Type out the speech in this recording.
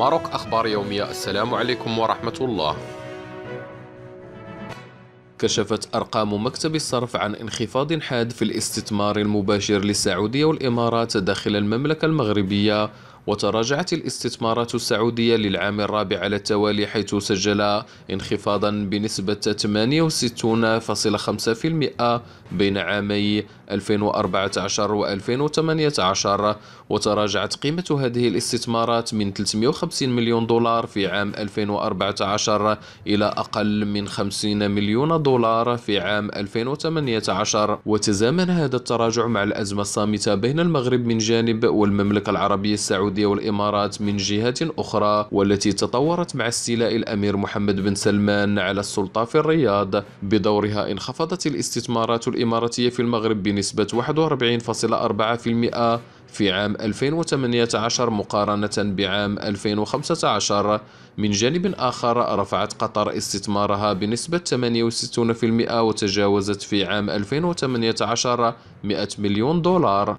ماروك أخبار يومية السلام عليكم ورحمة الله كشفت أرقام مكتب الصرف عن انخفاض حاد في الاستثمار المباشر للسعودية والإمارات داخل المملكة المغربية وتراجعت الاستثمارات السعودية للعام الرابع على التوالي حيث سجل انخفاضا بنسبة 68.5% بين عامي 2014 و 2018 وتراجعت قيمة هذه الاستثمارات من 350 مليون دولار في عام 2014 إلى أقل من 50 مليون دولار في عام 2018 وتزامن هذا التراجع مع الأزمة الصامتة بين المغرب من جانب والمملكة العربية السعودية السعودية والإمارات من جهة أخرى والتي تطورت مع استيلاء الأمير محمد بن سلمان على السلطة في الرياض بدورها انخفضت الاستثمارات الإماراتية في المغرب بنسبة 41.4% في عام 2018 مقارنة بعام 2015 من جانب آخر رفعت قطر استثمارها بنسبة 68% وتجاوزت في عام 2018 100 مليون دولار